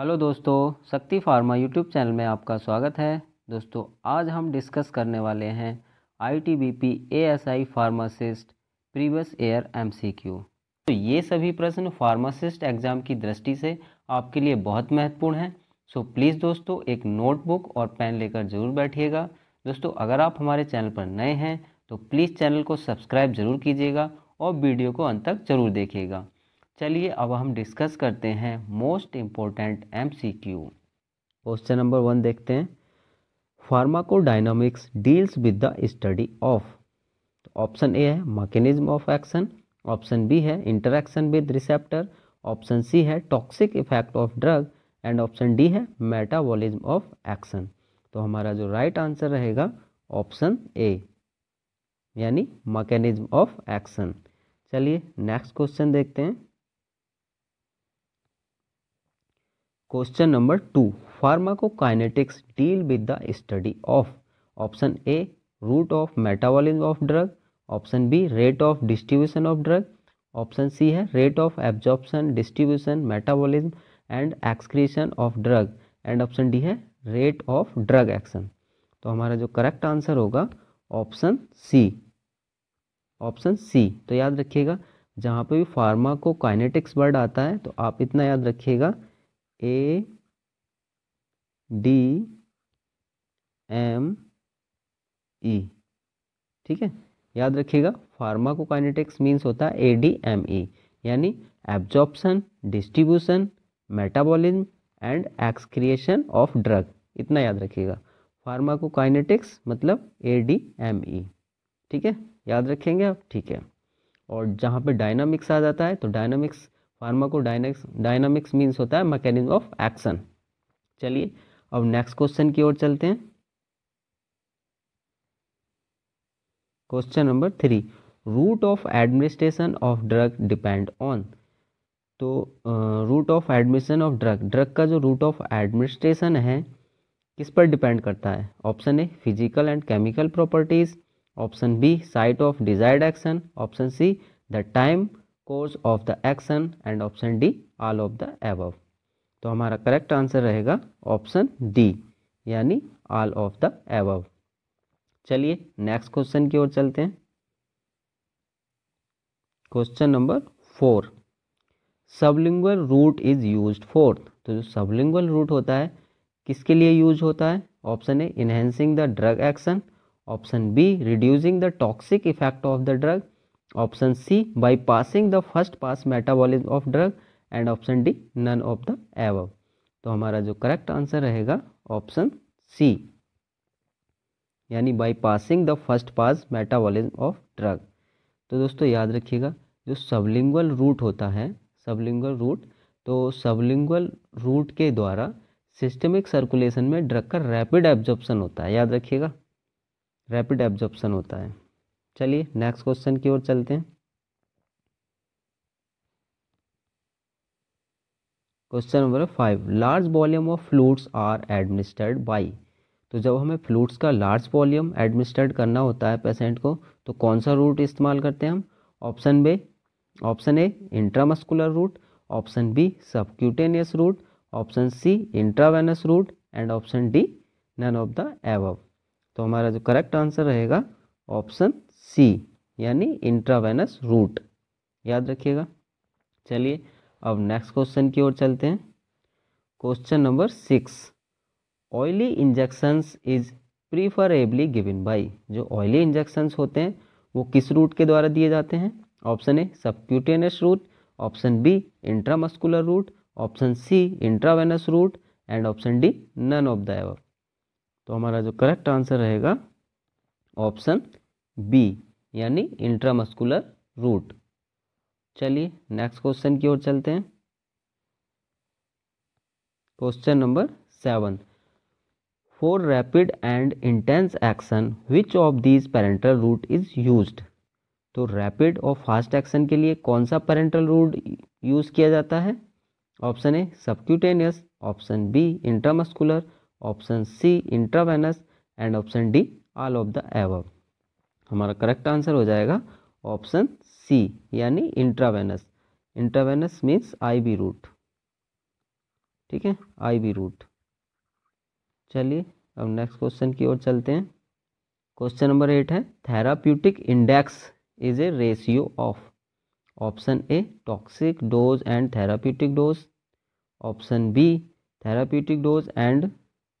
hello दोस्तों शक्ति pharma YouTube channel में आपका स्वागत है दोस्तों आज हम डिस्कस करने वाले हैं I T B P ASI pharmacist previous year MCQ तो ये सभी प्रश्न फार्मासिस्ट एग्ज़ाम की दृष्टि से आपके लिए बहुत महत्वपूर्ण हैं सो प्लीज़ दोस्तों एक नोटबुक और पेन लेकर ज़रूर बैठिएगा दोस्तों अगर आप हमारे चैनल पर नए हैं तो प्लीज़ चैनल को सब्सक्राइब ज़रूर कीजिएगा और वीडियो को अंत तक जरूर देखिएगा चलिए अब हम डिस्कस करते हैं most important MCQ question number one देखते हैं pharmacodynamics deals with the study of option A है mechanism of action option B है interaction with receptor option C है toxic effect of drug and option D है metabolism of action तो हमारा जो right right answer रहेगा option A यानी mechanism of action चलिए नेक्स्ट क्वेश्चन देखते हैं question number two pharmacokinetics deal with the study of option A route of metabolism of drug option B rate of distribution of drug option C है rate of absorption distribution metabolism and excretion of drug and option D है rate of drug action तो हमारा जो correct answer होगा option C option C तो याद रखिएगा जहाँ पे भी फार्मा को काइनेटिक्स वर्ड आता है तो आप इतना याद रखिएगा ए डी एम ई ठीक है याद रखिएगा फार्माकोकाइनेटिक्स मीन्स होता है ए डी एम ई यानी absorption distribution metabolism and excretion of drug इतना याद रखिएगा फार्माकोकाइनेटिक्स मतलब ए डी एम ई ठीक है याद रखेंगे आप ठीक है और जहाँ पे डायनामिक्स आ जाता है तो डायनामिक्स फार्माकोडाइनक्स डायनामिक्स मीन्स होता है मैकेनिज्म ऑफ एक्शन चलिए अब नेक्स्ट क्वेश्चन की ओर चलते हैं question number three route of administration of drug depend on तो route of admission of drug drug का जो रूट ऑफ एडमिनिस्ट्रेशन है किस पर डिपेंड करता है option A physical and chemical properties option B site of desired action option C the time course of the action and option D all of the above तो हमारा correct answer रहेगा option D यानी all of the above चलिए next question की ओर चलते हैं question number four sublingual route is use for तो जो सबलिंगुअल रूट होता है किसके लिए यूज होता है option A enhancing the drug action option B reducing the toxic effect of the drug option C bypassing the first pass metabolism of drug and option D none of the above तो हमारा जो correct answer रहेगा option C यानी bypassing the first pass metabolism of drug तो दोस्तों याद रखिएगा जो सबलिंगल रूट होता है सबलिंगल रूट तो सबलिंगल रूट के द्वारा सिस्टमिक सर्कुलेशन में ड्रग का रैपिड एब्जॉर्प्शन होता है याद रखिएगा रैपिड एब्जॉर्प्शन होता है चलिए नेक्स्ट क्वेश्चन की ओर चलते हैं question number five large volume of fluids are administered by तो जब हमें फ्लूड्स का लार्ज वॉल्यूम एडमिनिस्टर्ड करना होता है पेशेंट को तो कौन सा रूट इस्तेमाल करते हैं हम option B option A intramuscular route option B subcutaneous route option C intravenous route and option D none of the above तो हमारा जो करेक्ट आंसर रहेगा ऑप्शन सी यानी इंट्रावेनस रूट याद रखिएगा चलिए अब नेक्स्ट क्वेश्चन की ओर चलते हैं question number six oily injections is preferably given by जो ऑयली इंजेक्शंस होते हैं वो किस रूट के द्वारा दिए जाते हैं option A subcutaneous route option B intramuscular route option C intravenous route and option D none of the above तो हमारा जो करेक्ट आंसर रहेगा ऑप्शन बी यानी इंट्रामस्कुलर रूट चलिए नेक्स्ट क्वेश्चन की ओर चलते हैं question number seven for rapid and intense action which of these parenteral route is use तो रैपिड और फास्ट एक्शन के लिए कौन सा पेरेंटल रूट यूज़ किया जाता है option A subcutaneous option B intramuscular option C intravenous and option D all of the above हमारा करेक्ट आंसर हो जाएगा ऑप्शन सी यानी intravenous intravenous means I V route ठीक है आई बी रूट चलिए अब नेक्स्ट क्वेश्चन की ओर चलते हैं क्वेश्चन नंबर एट है therapeutic index is a ratio of option A toxic dose and therapeutic dose option B therapeutic dose and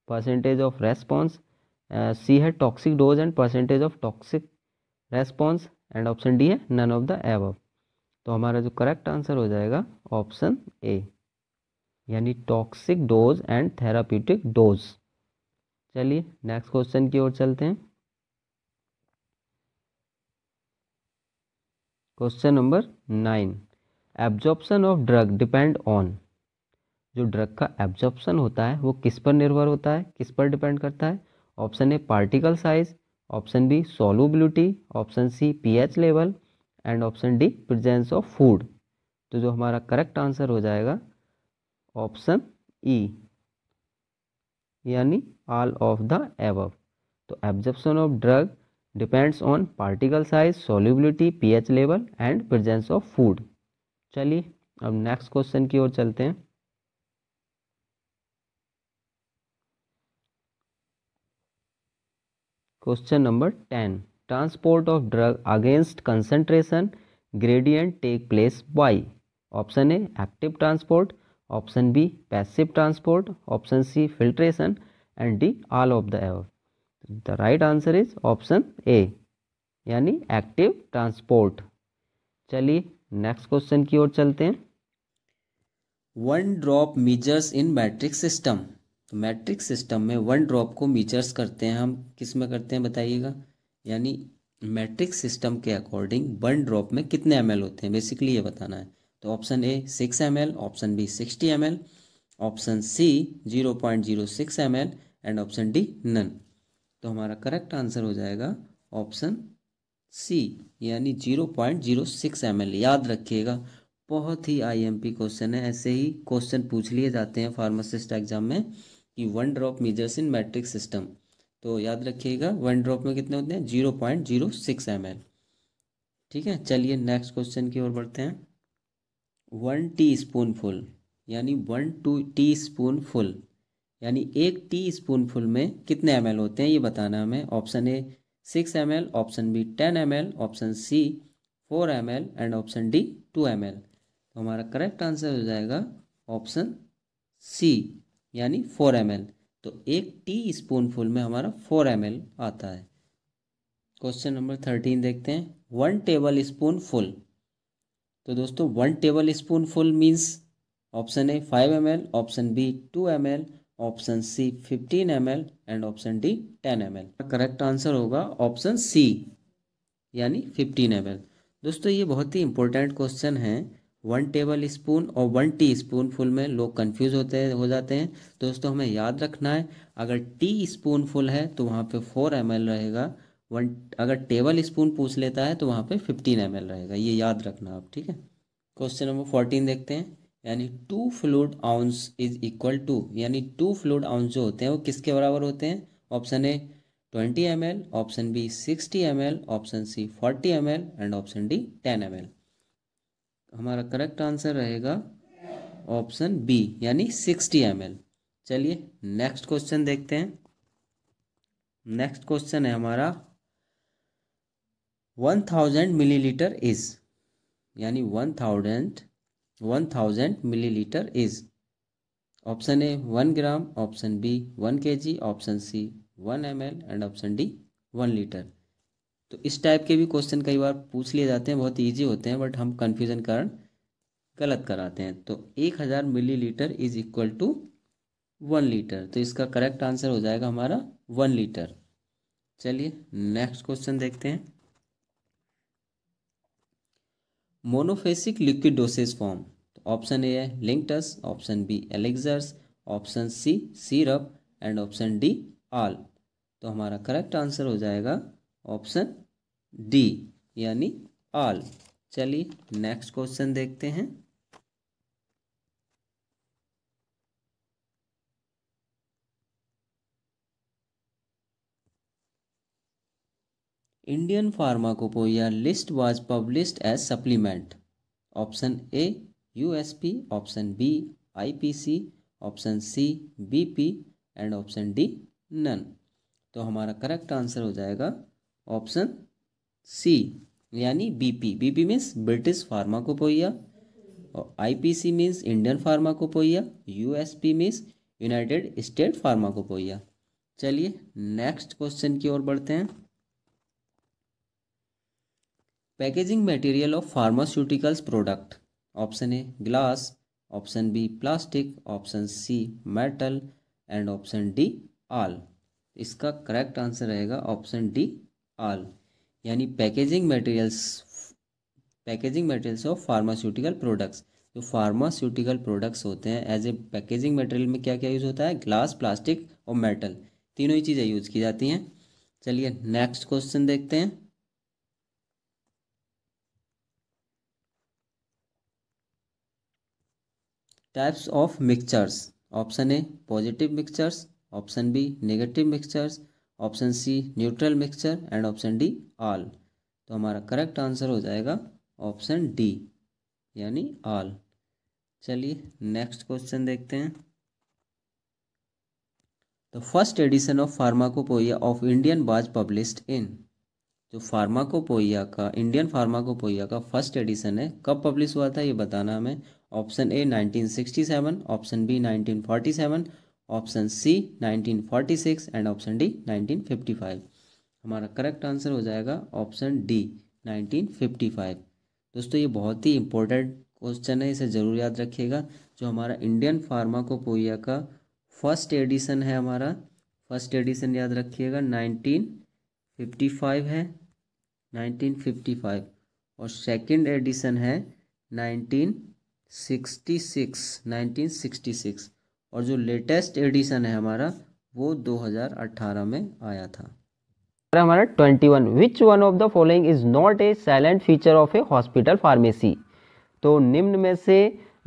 percentage of response C है toxic dose and percentage of toxic response and option D है none of the above तो हमारा जो correct answer हो जाएगा option A यानी toxic dose and therapeutic dose चलिए next question की ओर चलते हैं question number nine absorption of drug depend on जो ड्रग का एब्जॉर्प्शन होता है वो किस पर निर्भर होता है किस पर डिपेंड करता है option A particle size option B solubility option C pH level and option D presence of food तो जो हमारा करेक्ट आंसर हो जाएगा ऑप्शन ई यानी ऑल ऑफ द एबव तो absorption of drug depends on particle size solubility pH level and presence of food चलिए अब next question की ओर चलते हैं question number ten transport of drug against concentration gradient take place by option A active transport option B passive transport option C filtration and D all of the above the right answer is option A यानी active transport चलिए next question की ओर चलते हैं one drop measures in metric system तो metric system में one drop को measures करते हैं हम किस में करते हैं बताइएगा यानी मैट्रिक्स सिस्टम के अकॉर्डिंग वन ड्रॉप में कितने एम होते हैं बेसिकली ये बताना है तो option A six M option B sixty M option C zero point zero six M and option D none तो हमारा करेक्ट आंसर हो जाएगा ऑप्शन सी यानी zero point zero six M याद रखिएगा बहुत ही आईएमपी क्वेश्चन है ऐसे ही क्वेश्चन पूछ लिए जाते हैं फार्मासिस्ट एग्जाम में कि one drop measures in metric system तो याद रखिएगा वन ड्रॉप में कितने होते हैं zero point zero six M L ठीक है चलिए नेक्स्ट क्वेश्चन की ओर बढ़ते हैं वन टी स्पून फुल यानी one two teaspoon full यानी एक टी स्पून फुल में कितने एम एल होते हैं ये बताना हमें option A six M L option B ten M L option C four M L and option D two M L तो हमारा करेक्ट आंसर हो जाएगा ऑप्शन सी यानी फोर एम तो एक टी स्पूनफुल में हमारा फोर एम आता है क्वेश्चन नंबर थर्टीन देखते हैं वन टेबल स्पून फुल तो दोस्तों one tablespoon full means option A five M L option B two M L option C fifteen M L and option D ten M L correct answer होगा option C यानी fifteen M L दोस्तों ये बहुत ही important question है one tablespoon और one teaspoon full में लोग कंफ्यूज होते हो जाते हैं दोस्तों हमें याद रखना है अगर टी स्पून फुल है तो वहाँ पे फोर एम रहेगा वन अगर टेबल स्पून पूछ लेता है तो वहाँ पे फिफ्टीन एम रहेगा ये याद रखना आप ठीक है क्वेश्चन नंबर फोर्टीन देखते हैं यानी two fluid ounce is equal to यानी टू फ्लूड आउंस जो होते हैं वो किसके बराबर होते हैं option A twenty M option B sixty M option C forty M and option D ten M हमारा करेक्ट आंसर रहेगा ऑप्शन बी यानी सिक्सटी एम चलिए नेक्स्ट क्वेश्चन देखते हैं नेक्स्ट क्वेश्चन है हमारा वन थाउजेंड मिलीलीटर इज यानी one thousand one thousand millilitre is option A one gram option B one K G option C one M L and option D one litre तो इस type के भी question कई बार पूछ लिए जाते हैं बहुत ईजी होते हैं बट हम कन्फ्यूज़न कारण गलत कराते हैं तो एक हज़ार millilitre is equal to one litre तो इसका करेक्ट आंसर हो जाएगा हमारा वन लीटर चलिए नेक्स्ट क्वेश्चन देखते हैं मोनोफेसिक लिक्विड डोसेज फॉर्म तो ऑप्शन ए है linctus option B elixirs option C syrup and option D all तो हमारा करेक्ट आंसर हो जाएगा ऑप्शन डी यानी ऑल चलिए नेक्स्ट क्वेश्चन देखते हैं Indian pharmacopoeia list was published as supplement option A USP option B IPC option C BP and option D none तो हमारा करेक्ट आंसर हो जाएगा ऑप्शन सी यानी BP BP means British pharmacopoeia और IPC means Indian pharmacopoeia USP means United State pharmacopoeia चलिए next question की ओर बढ़ते हैं packaging material of pharmaceuticals product option A glass option B plastic option C metal and option D all इसका correct answer रहेगा option D all यानी packaging materials packaging materials of pharmaceutical products जो pharmaceutical products होते हैं as a packaging material में क्या क्या use होता है ग्लास प्लास्टिक और मेटल तीनों ही चीज़ें यूज़ की जाती हैं चलिए नेक्स्ट क्वेश्चन देखते हैं types of mixtures option A positive mixtures option B negative mixtures option C neutral mixture and option D all तो हमारा करेक्ट आंसर हो जाएगा ऑप्शन डी यानी आल चलिए नेक्स्ट क्वेश्चन देखते हैं the first edition of pharmacopoeia of Indian was published in जो pharmacopoeia का इंडियन फार्माकोपोइया का फर्स्ट एडिशन है कब पब्लिश हुआ था ये बताना हमें option A 1967 option B 1947 option C 1946 and option D 1955 हमारा करेक्ट आंसर हो जाएगा ऑप्शन डी 1955 दोस्तों ये बहुत ही इम्पोर्टेंट क्वेश्चन है इसे ज़रूर याद रखिएगा जो हमारा इंडियन फार्माकोपोइया का फर्स्ट एडिशन है हमारा फर्स्ट एडिशन याद रखिएगा 1955 है 1955 और सेकंड एडिशन है 1966 1966 और जो लेटेस्ट एडिशन है हमारा वो 2018 में आया था हमारा 21 which one of the following is not a silent feature of a hospital pharmacy तो निम्न में से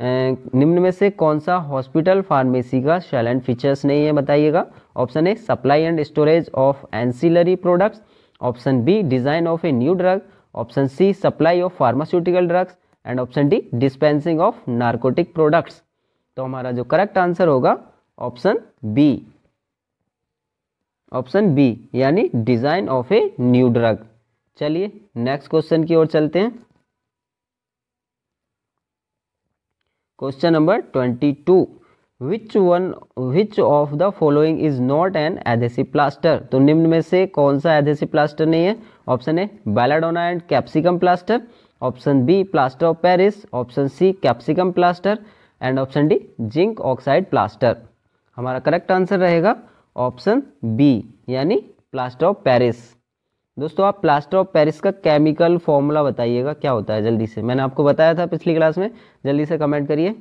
निम्न में से कौन सा हॉस्पिटल फार्मेसी का साइलेंट फीचर्स नहीं है बताइएगा option A supply and storage of ancillary products option B design of a new drug option C supply of pharmaceutical drugs and option D dispensing of narcotic products तो हमारा जो correct answer होगा option B option B यानी design of a new drug चलिए next question की ओर चलते हैं question number twenty two which one which of the following is not an adhesive plaster तो निम्न में से कौन सा एधेसिव प्लास्टर नहीं है option A belladonna and capsicum plaster option B plaster of Paris option C capsicum plaster and option D zinc oxide plaster हमारा correct answer रहेगा ऑप्शन बी यानी प्लास्टर ऑफ पेरिस दोस्तों आप प्लास्टर ऑफ पेरिस का chemical formula बताइएगा क्या होता है जल्दी से मैंने आपको बताया था पिछली क्लास में जल्दी से कमेंट करिए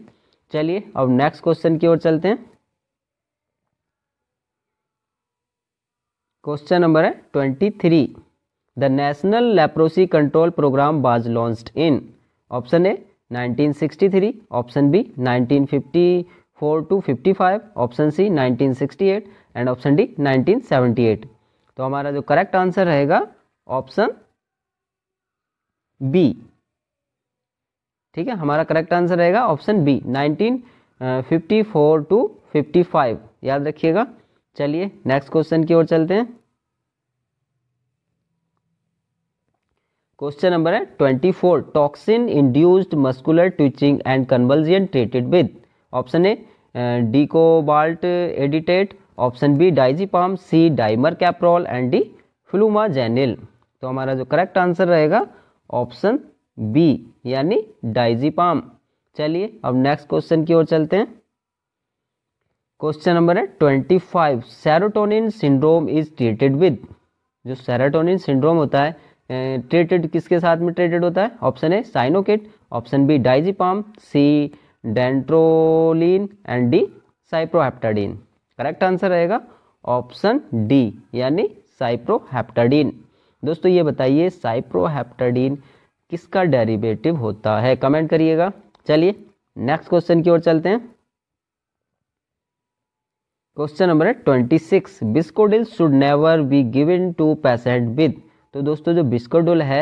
चलिए अब नेक्स्ट क्वेश्चन की ओर चलते हैं क्वेश्चन नंबर है twenty three the national leprosy control programme was launched in option A 1963 option B 1954 to 55 option C 1968 and option D 1978 तो हमारा जो करेक्ट आंसर रहेगा ऑप्शन बी ठीक है हमारा करेक्ट आंसर रहेगा ऑप्शन बी 1954 टू 55 याद रखिएगा चलिए नेक्स्ट क्वेश्चन की ओर चलते हैं क्वेश्चन नंबर है twenty four toxin induced muscular twitching and convulsion treated with option A dicobalt edetate option B diazepam C dimercaprol and D flumazenil तो हमारा जो करेक्ट आंसर रहेगा ऑप्शन बी यानी डाइजीपाम चलिए अब next question की ओर चलते हैं क्वेश्चन नंबर है twenty five serotonin syndrome is treated with जो सेरोटोनिन सिंड्रोम होता है ट्रेटेड किसके साथ में ट्रेटेड होता है option A cyanokit option B diazepam C dantrolene and D cyproheptadine correct answer रहेगा ऑप्शन डी यानी साइप्रोहेप्टाडीन दोस्तों ये बताइए साइप्रोहेप्टाडीन किसका डेरिवेटिव होता है कमेंट करिएगा चलिए नेक्स्ट क्वेश्चन की ओर चलते हैं क्वेश्चन नंबर है twenty six bisacodyl should never be given to patient with तो दोस्तों जो बिस्कोडुल है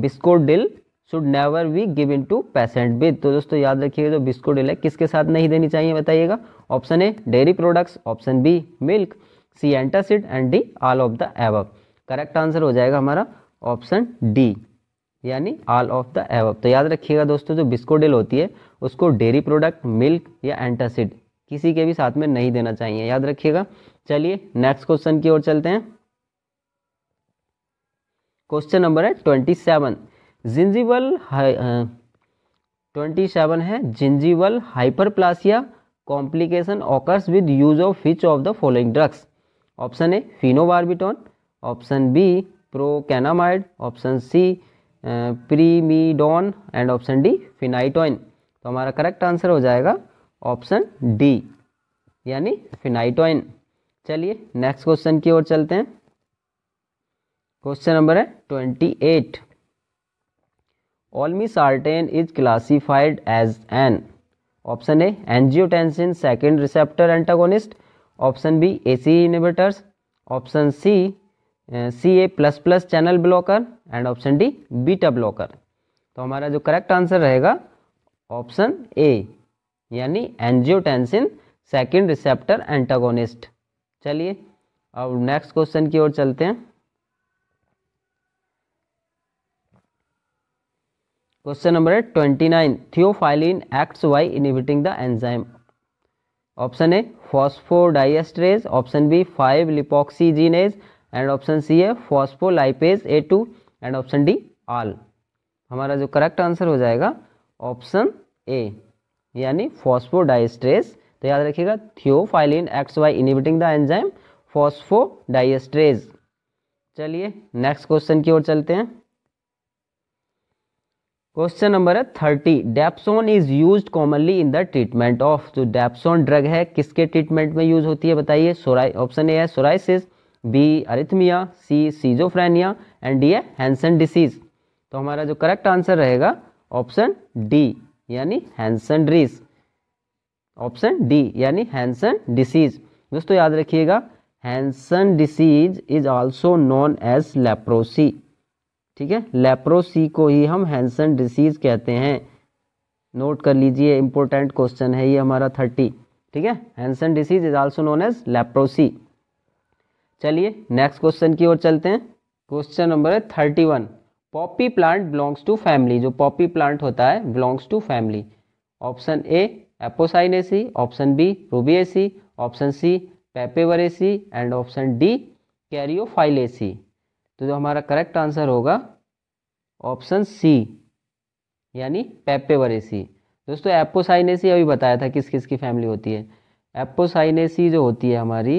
bisacodyl should never be in to patient with तो दोस्तों याद रखिएगा जो बिस्कोडिल है किसके साथ नहीं देनी चाहिए बताइएगा option A dairy products option B milk C antacid and D all of the above correct answer हो जाएगा हमारा ऑप्शन डी यानी ऑल ऑफ द एव तो याद रखिएगा दोस्तों जो बिस्कोडिल होती है उसको डेयरी प्रोडक्ट मिल्क या एंटासिड किसी के भी साथ में नहीं देना चाहिए याद रखिएगा चलिए नेक्स्ट क्वेश्चन की ओर चलते हैं क्वेश्चन नंबर है twenty seven gingival twenty seven है gingival hyperplasia complication occurs with use of which of the following drugs option A barbitone option B procainamide option C primidone and option D phenytoin तो हमारा correct answer हो जाएगा option D यानी फिनाइटोइन चलिए next question की ओर चलते हैं क्वेश्चन नंबर है twenty eight olmesartan is classified as an option A angiotensin second receptor antagonist option B A C inhibitors option C C A plus plus channel blocker and option D beta blocker तो हमारा जो correct answer रहेगा option A यानी angiotensin second receptor antagonist चलिए अब next question की ओर चलते हैं क्वेश्चन नंबर है twenty nine theophylline acts by inhibiting the enzyme option A phosphodiesterase option B five lipoxygenase and option C है phospholipase A two and option D all हमारा जो करेक्ट आंसर हो जाएगा ऑप्शन ए यानी phosphodiesterase तो याद रखिएगा theophylline acts by inhibiting the enzyme phosphodiesterase चलिए नेक्स्ट क्वेश्चन की ओर चलते हैं क्वेश्चन नंबर है thirty dapsone is use commonly in the treatment of जो डेप्सोन ड्रग है किसके ट्रीटमेंट में यूज होती है बताइए ऑप्शन ए है psoriasis B arrhythmia C schizophrenia and D है हैंसन डिसीज तो हमारा जो करेक्ट आंसर रहेगा ऑप्शन डी यानी हैंसन डिजीज ऑप्शन डी यानी हैंसन डिसीज दोस्तों याद रखिएगा Hansen disease is also known as leprosy ठीक है लेप्रोसी को ही हम हैंसन डिसीज़ कहते हैं नोट कर लीजिए इंपॉर्टेंट क्वेश्चन है ये हमारा थर्टी ठीक है Hansen disease is also known as leprosy चलिए नेक्स्ट क्वेश्चन की ओर चलते हैं क्वेश्चन नंबर है thirty one poppy plant belongs to family जो पॉपी प्लांट होता है belongs to family option A Apocynaceae option B ruby option C Papaveraceae and option D Caryophyllaceae तो जो हमारा करेक्ट आंसर होगा ऑप्शन सी यानी Papaveraceae दोस्तों एपोसाइनेसी अभी बताया था किस किस की फैमिली होती है एप्पोसाइनेसी जो होती है हमारी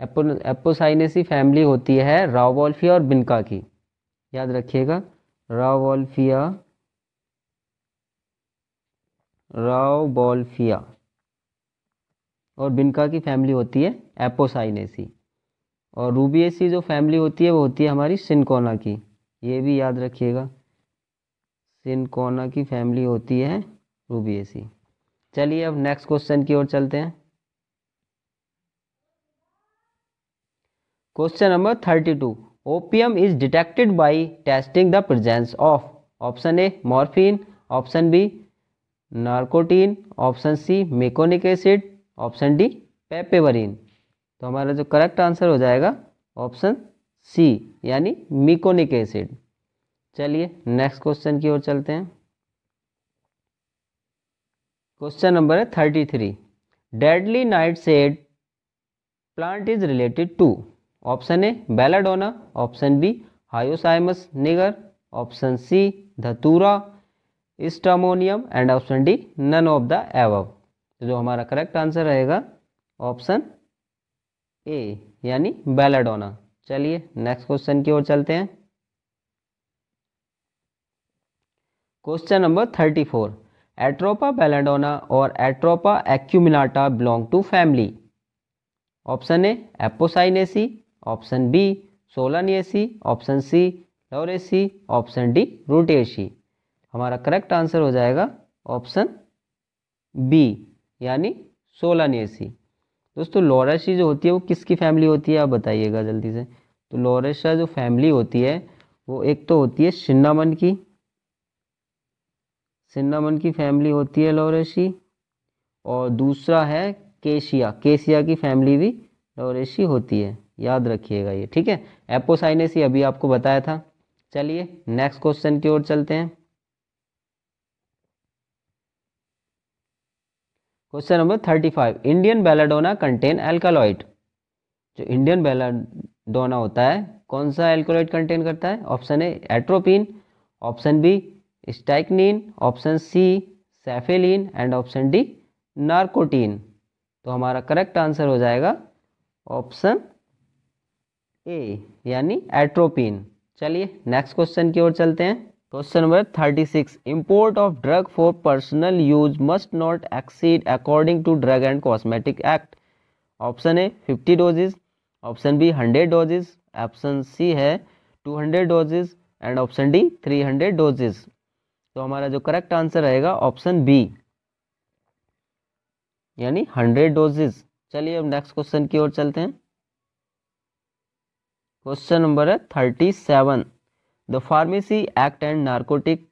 एप्पोसाइनेसी फैमिली होती है रावोल्फिया और बिनका की याद रखिएगा रावोल्फिया रावोल्फिया और बिनका की फैमिली होती है एपोसाइनेसी और रूबीएसी जो फैमिली होती है वो होती है हमारी सिनकोना की ये भी याद रखिएगा सिनकोना की फैमिली होती है रूबीएसी चलिए अब नेक्स्ट क्वेश्चन की ओर चलते हैं question number thirty two OPM is detected by testing the presence of option A morphine option B narcotine option C meconic acid option D papaverine तो हमारा जो करेक्ट आंसर हो जाएगा ऑप्शन सी यानी मिकोनिक एसिड चलिए next question की ओर चलते हैं क्वेश्चन नंबर है thirty three deadly nightshade plant is related to option A belladonna option B Hyoscyamus niger option C Datura stramonium and option D none of the above जो हमारा correct answer रहेगा option A यानी belladonna चलिए next question की ओर चलते हैं question number thirty four Atropa belladonna और Atropa acuminata belong to family option A Apocynaceae option B Solanaceae option C Lauraceae option D Rutaceae हमारा करेक्ट आंसर हो जाएगा ऑप्शन बी यानी सोलानियसी दोस्तों लॉरेशी जो होती है वो किसकी फैमिली होती है आप बताइएगा जल्दी से तो लॉरेशा जो फैमिली होती है वो एक तो होती है सिन्नामन की सिन्नामन की फैमिली होती है लॉरेशी और दूसरा है केशिया केशिया की फैमिली भी लॉरेशी होती है याद रखिएगा ये ठीक है एपोसाइनेसी अभी आपको बताया था चलिए नेक्स्ट क्वेश्चन की ओर चलते हैं question number thirty five Indian belladonna contain alkaloid जो इंडियन बेलाडोना होता है कौन सा एल्कोलाइड कंटेन करता है option A atropine option B strychnine option C cephaeline and option D narcotine तो हमारा करेक्ट आंसर हो जाएगा ऑप्शन ए यानी एट्रोपिन चलिए नेक्स्ट क्वेश्चन की ओर चलते हैं question number thirty six import of drug for personal use must not exceed according to drug and cosmetic act option A fifty doses option B hundred doses option C है two hundred doses and option D three hundred doses तो हमारा जो correct answer रहेगा option B यानी hundred doses चलिए अब next question की ओर चलते हैं क्वेश्चन नंबर है thirty seven the pharmacy act and narcotic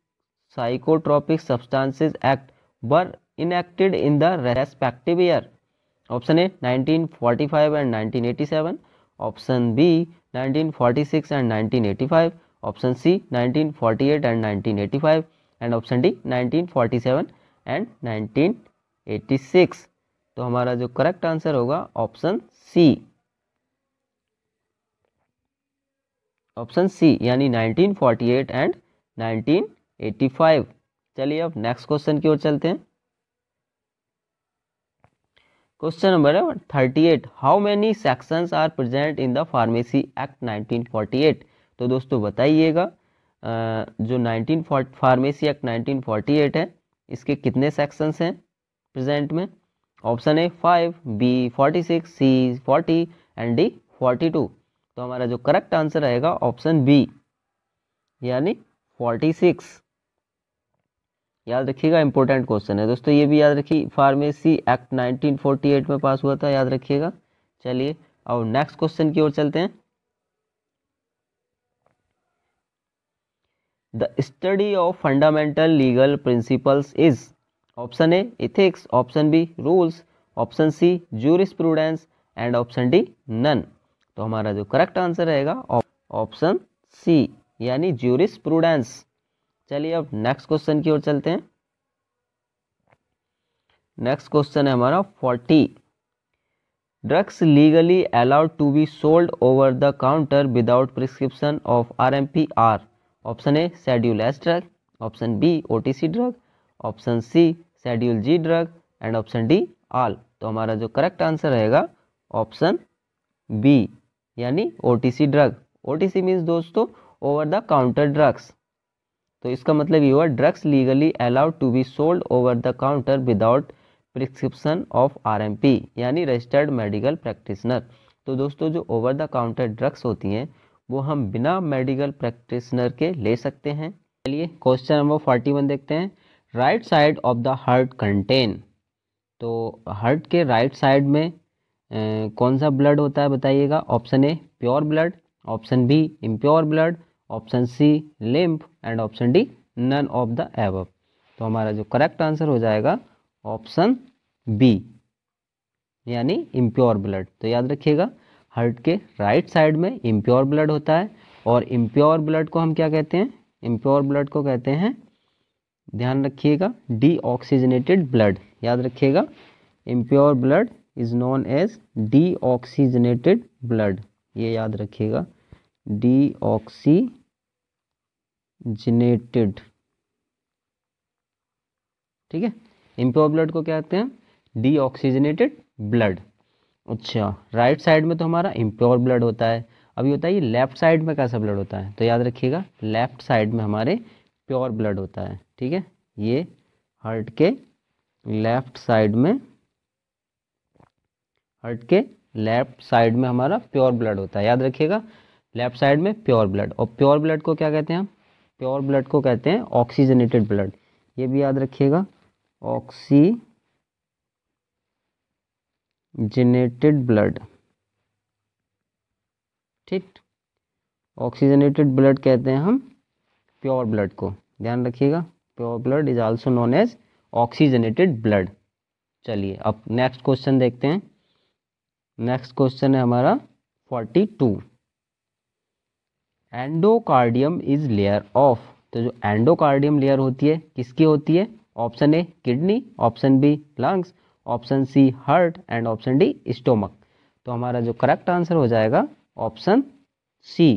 psychotropic substances act were enacted in the respective year option A 1945 and 1987 option B 1946 and 1985 option C 1948 and 1985 and option D 1947 and 1986 तो हमारा जो correct answer होगा option C 1946 option C यानी 1948 and 1985 चलिए अब next question की ओर चलते हैं question number thirty eight how many sections are present in the pharmacy act 1948 तो दोस्तों बताइएगा जो 1940 फार्मेसी एक्ट 1948 है इसके कितने सेक्शंस हैं प्रेजेंट में option A five B forty six C forty and D forty two तो हमारा जो करेक्ट आंसर रहेगा ऑप्शन बी यानी फोर्टी सिक्स याद रखिएगा इंपॉर्टेंट क्वेश्चन है दोस्तों ये भी याद रखिए फार्मेसी एक्ट 1948 में पास हुआ था याद रखिएगा चलिए और नेक्स्ट क्वेश्चन की ओर चलते हैं the study of fundamental legal principles is option A ethics option B rules option C jurisprudence and option D none तो हमारा जो करेक्ट आंसर रहेगा ऑप्शन सी यानी ज्यूरिस प्रूडेंस चलिए अब नेक्स्ट क्वेश्चन की ओर चलते हैं नेक्स्ट क्वेश्चन है हमारा forty drugs legally allowed to be sold over the counter without prescription of R M P R option A schedule S drug option B O T C drug option C schedule G drug and option D all तो हमारा जो correct answer रहेगा option B यानी O drug O T means दोस्तों over the counter drugs तो इसका मतलब ये हुआ drugs legally allowed to be sold over the counter without prescription of RMP यानी रजिस्टर्ड मेडिकल प्रैक्टिशनर तो दोस्तों जो ओवर द काउंटर ड्रग्स होती हैं वो हम बिना मेडिकल प्रैक्टिशनर के ले सकते हैं चलिए क्वेश्चन नंबर फोर्टी वन देखते हैं right side of the heart contain तो हार्ट के राइट right साइड में कौन सा ब्लड होता है बताइएगा option A pure blood option B impure blood option C lymph and option D none of the above तो हमारा जो करेक्ट आंसर हो जाएगा ऑप्शन बी यानी इम्प्योर ब्लड तो याद रखिएगा हर्ट के राइट साइड में इम्प्योर ब्लड होता है और इम्प्योर ब्लड को हम क्या कहते हैं इम्प्योर ब्लड को कहते हैं ध्यान रखिएगा डी ब्लड याद रखिएगा impure blood is known as deoxygenated blood ये याद रखिएगा डीऑक्सीजनेटेड ठीक है इम्प्योर ब्लड को क्या कहते हैं डीऑक्सीजनेटेड ब्लड अच्छा राइट साइड में तो हमारा इम्प्योर ब्लड होता है अभी होता है ये लेफ्ट साइड में कैसा ब्लड होता है तो याद रखिएगा लेफ्ट साइड में हमारे प्योर ब्लड होता है ठीक है ये हार्ट के लेफ्ट साइड में हार्ट के लेफ्ट साइड में हमारा प्योर ब्लड होता है याद रखिएगा लेफ्ट साइड में प्योर ब्लड और प्योर ब्लड को क्या कहते हैं हम प्योर ब्लड को कहते हैं ऑक्सीजनेटेड ब्लड ये भी याद रखिएगा ऑक्सीजनेटेड ब्लड ठीक ऑक्सीजनेटेड ब्लड कहते हैं हम प्योर ब्लड को ध्यान रखिएगा pure blood is also known as oxygenated blood चलिए अब नेक्स्ट क्वेश्चन देखते हैं नेक्स्ट क्वेश्चन है हमारा forty two endocardium is layer of तो जो एंडोकार्डियम लेयर होती है किसकी होती है option A kidney option B lungs option C heart and option D stomach तो हमारा जो करेक्ट आंसर हो जाएगा ऑप्शन सी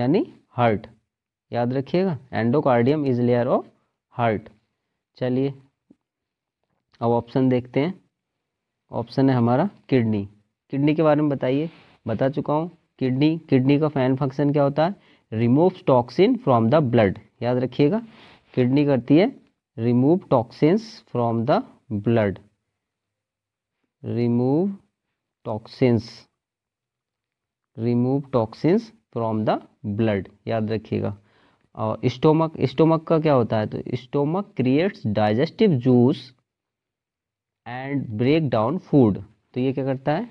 यानी हार्ट याद रखिएगा endocardium is layer of heart चलिए अब ऑप्शन देखते हैं ऑप्शन है हमारा किडनी किडनी के बारे में बताइए बता चुका हूँ किडनी किडनी का फैन फंक्शन क्या होता है remove toxin from the blood याद रखिएगा किडनी करती है remove toxins from the blood remove toxins remove toxins from the blood याद रखिएगा और स्टोमक स्टोमक का क्या होता है तो stomach creates digestive juice and break down food तो ये क्या करता है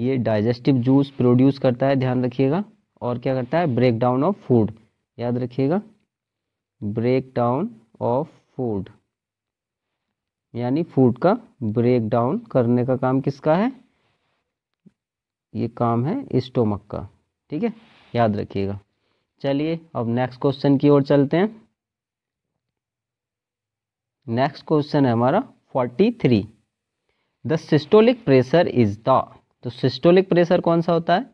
ये डाइजेस्टिव जूस प्रोड्यूस करता है ध्यान रखिएगा और क्या करता है ब्रेक डाउन ऑफ फूड याद रखिएगा ब्रेक डाउन ऑफ फूड यानी फूड का ब्रेक डाउन करने का काम किसका है ये काम है स्टोमक का ठीक है याद रखिएगा चलिए अब नेक्स्ट क्वेश्चन की ओर चलते हैं नेक्स्ट क्वेश्चन है हमारा 43 the systolic pressure is the तो सिस्टोलिक प्रेशर कौन सा होता है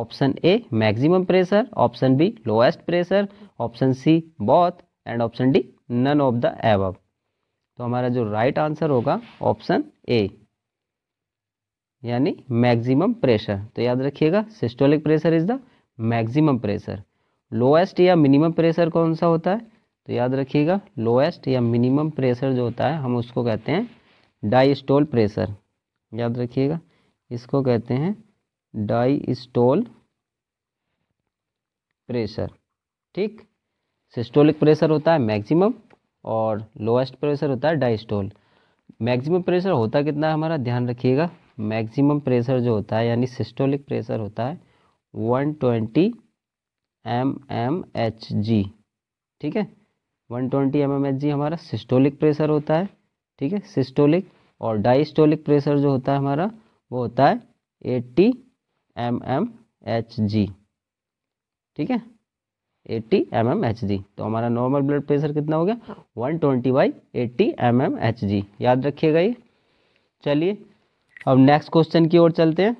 option A maximum pressure option B lowest pressure option C both and option D none of the above तो हमारा जो राइट right आंसर होगा ऑप्शन ए यानी मैक्सिमम प्रेशर तो याद रखिएगा systolic pressure is the maximum pressure lowest या minimum pressure कौन सा होता है तो याद रखिएगा लोएस्ट या मिनिमम प्रेशर जो होता है हम उसको कहते हैं डाइस्टोल प्रेशर याद रखिएगा इसको कहते हैं डाइस्टोल प्रेशर ठीक सिस्टोलिक प्रेशर होता है मैक्सिमम और लोएस्ट प्रेशर होता है डाइस्टोल मैक्सिमम प्रेशर होता कितना है हमारा ध्यान रखिएगा मैक्सिमम प्रेशर जो होता है यानी सिस्टोलिक प्रेशर होता है one twenty M M H G ठीक है वन ट्वेंटी एम एम हमारा सिस्टोलिक प्रेशर होता है ठीक है सिस्टोलिक और डाइस्टोलिक प्रेशर जो होता है हमारा वो होता है eighty M M H G ठीक है eighty M M H G तो हमारा नॉर्मल ब्लड प्रेशर कितना हो गया one twenty by eighty M M H G याद रखिएगा ये चलिए अब नेक्स्ट क्वेश्चन की ओर चलते हैं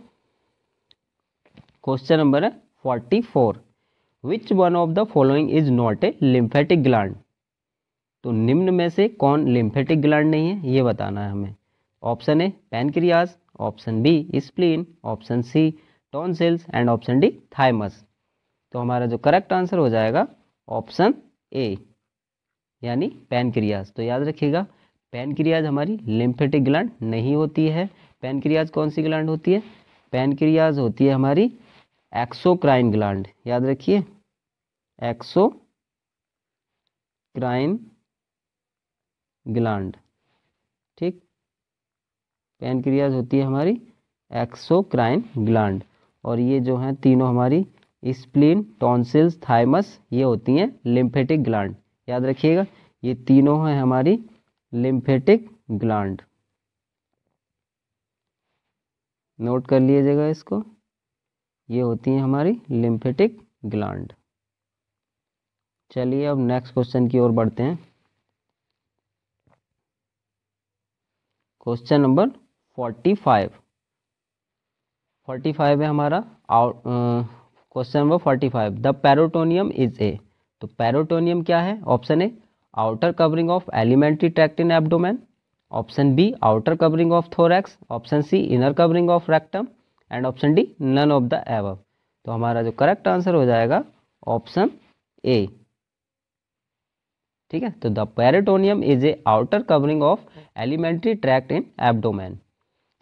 क्वेश्चन नंबर है forty four which one of the following is not a lymphatic gland तो निम्न में से कौन लिम्फेटिक ग्लैंड नहीं है ये बताना है हमें option A pancreas option B spleen option C cells and option D thymus तो हमारा जो करेक्ट आंसर हो जाएगा ऑप्शन ए यानी पैनक्रियाज तो याद रखिएगा पैनक्रियाज हमारी लिम्फेटिक ग्लैंड नहीं होती है पैनक्रियाज कौन सी ग्लैंड होती है पैनक्रियाज होती है हमारी एक्सोक्राइन ग्लैंड याद रखिए एक्सो क्राइन ग्लैंड ठीक पेनक्रियाज होती है हमारी एक्सोक्राइन ग्लैंड और ये जो हैं तीनों हमारी स्प्लीन टॉन्सिल्स थाइमस ये होती हैं लिम्फेटिक ग्लैंड याद रखिएगा ये तीनों हैं हमारी लिम्फेटिक ग्लैंड नोट कर लीजिएगा इसको ये होती हैं हमारी लिम्फेटिक ग्लैंड चलिए अब नेक्स्ट क्वेश्चन की ओर बढ़ते हैं question number forty five forty five है हमारा question number forty five the peritoneum is a तो पैरोटोनियम क्या है option A outer covering of alimentary tract in abdomen option B outer covering of thorax option C inner covering of rectum and option D none of the above तो हमारा जो correct answer हो जाएगा option ए ठीक है तो the peritoneum is a outer covering of alimentary tract in abdomen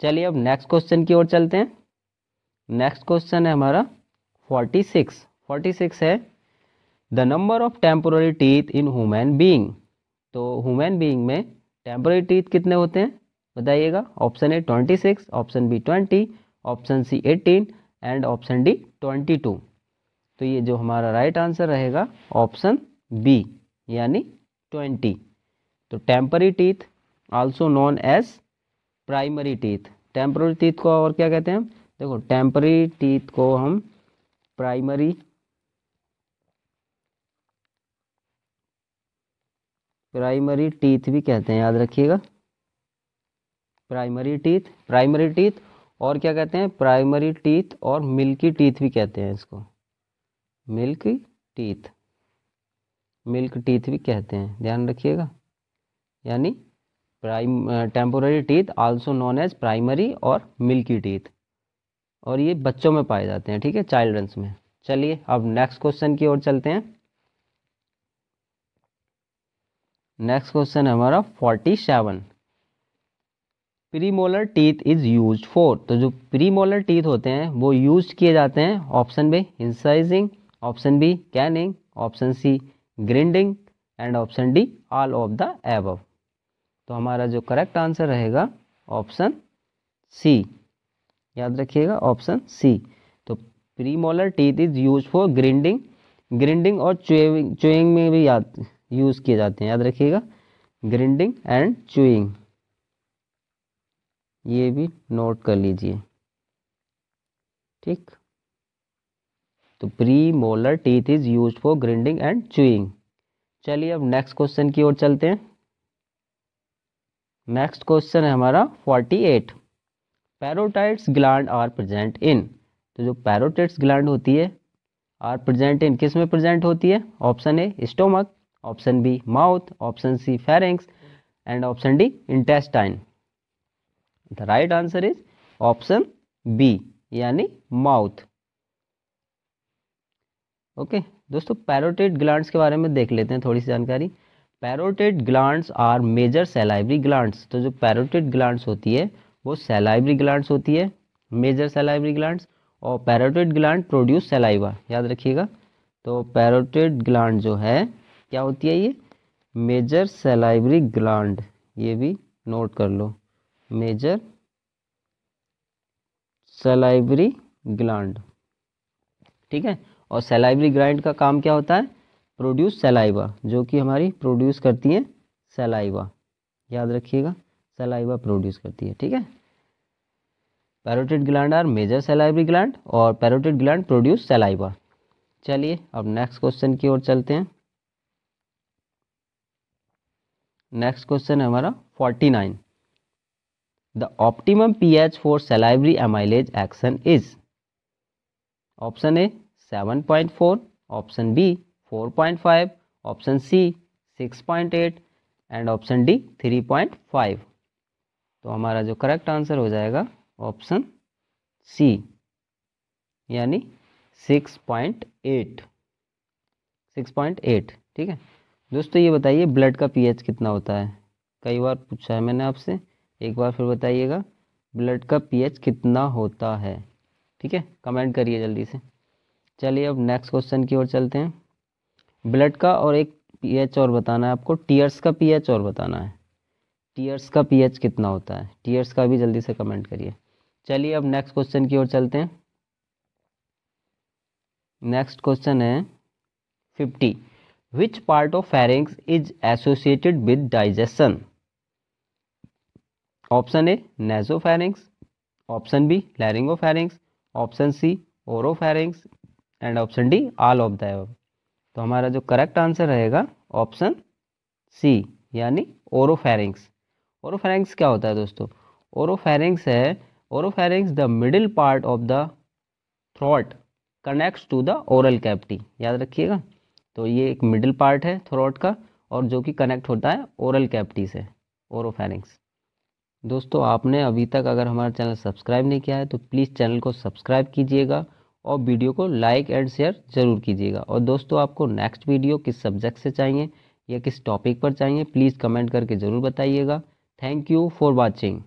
चलिए अब नेक्स्ट क्वेश्चन की ओर चलते हैं नेक्स्ट क्वेश्चन है हमारा फोर्टी सिक्स फोर्टी सिक्स है the number of temporary teeth in human being तो ह्यूमन बींग में टेम्पोररी टीथ कितने होते हैं बताइएगा option A twenty six option B twenty option C eighteen and option D twenty two तो ये जो हमारा राइट right आंसर रहेगा ऑप्शन बी यानी ट्वेंटी तो temporary teeth also known as primary teeth temporary teeth को और क्या कहते हैं देखो टेम्पररी टीथ को हम प्राइमरी प्राइमरी टीथ भी कहते हैं याद रखिएगा प्राइमरी टीथ प्राइमरी टीथ और क्या कहते हैं प्राइमरी टीथ और मिल्की टीथ भी कहते हैं इसको मिल्की टीथ मिल्क टीथ भी कहते हैं ध्यान रखिएगा यानी prime temporary teeth also known as primary और मिल्की टीथ और ये बच्चों में पाए जाते हैं ठीक है चाइल्ड्रंस में चलिए अब नेक्स्ट क्वेश्चन की ओर चलते हैं नेक्स्ट क्वेश्चन है हमारा forty seven premolar teeth is use for तो जो प्रीमोलर टीथ होते हैं वो यूज किए जाते हैं option A incising option B canning option C grinding and option D all of the above तो हमारा जो करेक्ट आंसर रहेगा ऑप्शन सी याद रखिएगा ऑप्शन सी तो premolar teeth is use for grinding grinding और चुइंग चुइंग में भी याद यूज़ किए जाते हैं याद रखिएगा ग्रिंडिंग एंड चुइंग ये भी नोट कर लीजिए ठीक तो premolar teeth is use for grinding and chewing चलिए अब नेक्स्ट क्वेश्चन की ओर चलते हैं नेक्स्ट क्वेश्चन है हमारा forty eight parotitis gland are present in तो जो पैरोटाइट्स ग्लैंड होती है आर प्रेजेंट इन किस में प्रेजेंट होती है option A stomach option B mouth option C pharynx and option D intestine the right answer is option B यानी माउथ ओके दोस्तों पैरोटेड ग्लैंड्स के बारे में देख लेते हैं थोड़ी सी जानकारी parotid glands are major salivary glands तो जो पैरोटेड ग्लैंड्स होती है वो सेलाइवरी ग्लैंड्स होती है मेजर सेलाइवरी ग्लैंड्स और पैरोटेड ग्लैंड प्रोड्यूस सेलाइवा याद रखिएगा तो पैरोटेड ग्लैंड जो है क्या होती है ये मेजर सेलाइवरी ग्लैंड ये भी नोट कर लो मेजर सेलाइवरी ग्लैंड ठीक है और सेलाइवरी ग्राइंड का काम क्या होता है प्रोड्यूस सेलाइवा जो कि हमारी प्रोड्यूस करती है सेलाइवा याद रखिएगा सेलाइवा प्रोड्यूस करती है ठीक है parotid gland are major salivary gland और पैरोटिड ग्लैंड प्रोड्यूस सेलाइवा चलिए अब नेक्स्ट क्वेश्चन की ओर चलते हैं नेक्स्ट क्वेश्चन है हमारा forty nine the optimum pH for salivary amylase action is option A 7.4 five option 4.5 six point 6.8 and option D 3.5 तो हमारा जो करेक्ट आंसर हो जाएगा ऑप्शन सी यानी 6.8 6.8 ठीक है दोस्तों ये बताइए ब्लड का पीएच कितना होता है कई बार पूछा है मैंने आपसे एक बार फिर बताइएगा ब्लड का पीएच कितना होता है ठीक है कमेंट करिए जल्दी से चलिए अब नेक्स्ट क्वेश्चन की ओर चलते हैं ब्लड का और एक पीएच और बताना है आपको टीयर्स का पीएच और बताना है टीयर्स का पीएच कितना होता है टीयर्स का भी जल्दी से कमेंट करिए चलिए अब नेक्स्ट क्वेश्चन की ओर चलते हैं नेक्स्ट क्वेश्चन है fifty which part of pharynx is associated with digestion option A nasopharynx option B laryngopharynx option C oropharynx and option D all of the above तो हमारा जो correct answer रहेगा option C यानी oropharynx oropharynx क्या होता है दोस्तों oropharynx है oropharynx the middle part of the throat connects to the oral cavity याद रखिएगा तो ये एक मिडिल पार्ट है थ्रॉट का और जो कि कनेक्ट होता है ओरल कैविटी से ओरोफेरिंग्स दोस्तों आपने अभी तक अगर हमारा चैनल सब्सक्राइब नहीं किया है तो प्लीज़ चैनल को सब्सक्राइब कीजिएगा और वीडियो को लाइक एंड शेयर ज़रूर कीजिएगा और दोस्तों आपको नेक्स्ट वीडियो किस सब्जेक्ट से चाहिए या किस टॉपिक पर चाहिए प्लीज़ कमेंट करके ज़रूर बताइएगा थैंक यू फॉर वॉचिंग